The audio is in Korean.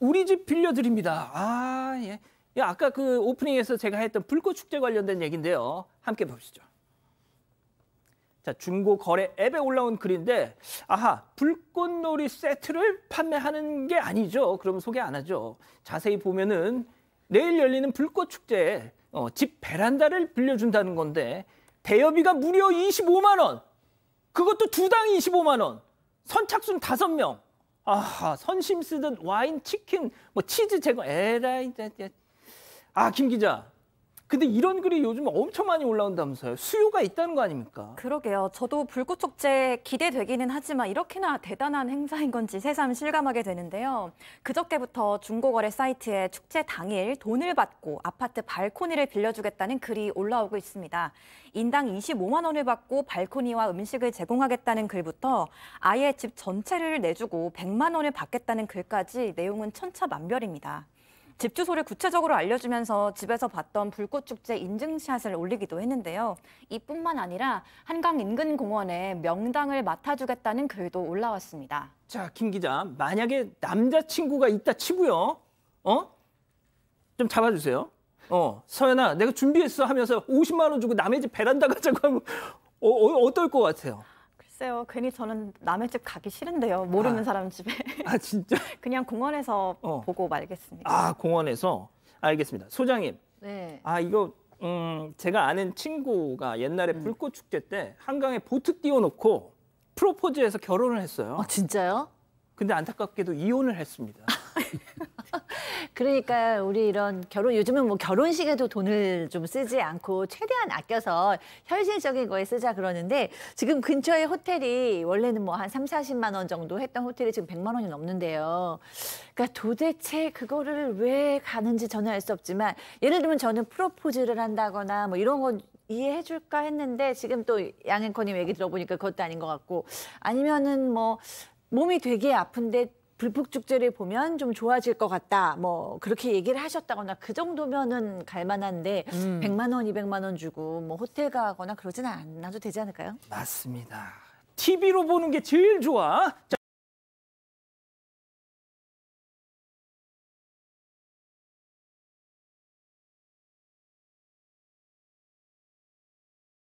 우리 집 빌려드립니다. 아, 예. 예. 아까 그 오프닝에서 제가 했던 불꽃 축제 관련된 얘기인데요. 함께 보시죠. 자, 중고 거래 앱에 올라온 글인데 아하, 불꽃놀이 세트를 판매하는 게 아니죠. 그럼 소개 안 하죠. 자세히 보면은 내일 열리는 불꽃 축제에 어, 집 베란다를 빌려준다는 건데 대여비가 무려 25만 원. 그것도 두 당 25만 원. 선착순 5명 아, 선심 쓰던 와인, 치킨, 뭐 치즈 제거. 에라이. 아, 김 기자. 근데 이런 글이 요즘 엄청 많이 올라온다면서요. 수요가 있다는 거 아닙니까? 그러게요. 저도 불꽃축제 기대되기는 하지만 이렇게나 대단한 행사인 건지 새삼 실감하게 되는데요. 그저께부터 중고거래 사이트에 축제 당일 돈을 받고 아파트 발코니를 빌려주겠다는 글이 올라오고 있습니다. 인당 25만 원을 받고 발코니와 음식을 제공하겠다는 글부터 아예 집 전체를 내주고 100만 원을 받겠다는 글까지 내용은 천차만별입니다. 집주소를 구체적으로 알려주면서 집에서 봤던 불꽃축제 인증샷을 올리기도 했는데요. 이뿐만 아니라 한강 인근 공원에 명당을 맡아주겠다는 글도 올라왔습니다. 자, 김 기자, 만약에 남자친구가 있다 치고요. 어? 좀 잡아주세요. 어, 서연아, 내가 준비했어 하면서 50만 원 주고 남의 집 베란다 가자고 하면 어, 어, 어떨 것 같아요? 글쎄요, 괜히 저는 남의 집 가기 싫은데요. 모르는 아. 사람 집에. 아 진짜? 그냥 공원에서 어. 보고 말겠습니다. 아 공원에서 알겠습니다. 소장님. 네. 아 이거 음, 제가 아는 친구가 옛날에 음. 불꽃 축제 때 한강에 보트 띄워놓고 프로포즈해서 결혼을 했어요. 아 진짜요? 근데 안타깝게도 이혼을 했습니다. 그러니까 우리 이런 결혼 요즘은 뭐 결혼식에도 돈을 좀 쓰지 않고 최대한 아껴서 현실적인 거에 쓰자 그러는데 지금 근처에 호텔이 원래는 뭐 한 삼사십만원 정도 했던 호텔이 지금 백만 원이 넘는데요. 그러니까 도대체 그거를 왜 가는지 전혀 알 수 없지만 예를 들면 저는 프로포즈를 한다거나 뭐 이런 거 이해해 줄까 했는데 지금 또 양앵커님 얘기 들어보니까 그것도 아닌 것 같고 아니면은 뭐 몸이 되게 아픈데 불폭축제를 보면 좀 좋아질 것 같다. 뭐 그렇게 얘기를 하셨다거나 그 정도면은 갈만한데 음. 100만 원, 200만 원 주고 뭐 호텔 가거나 그러진 않아도 되지 않을까요? 맞습니다. TV로 보는 게 제일 좋아. 자,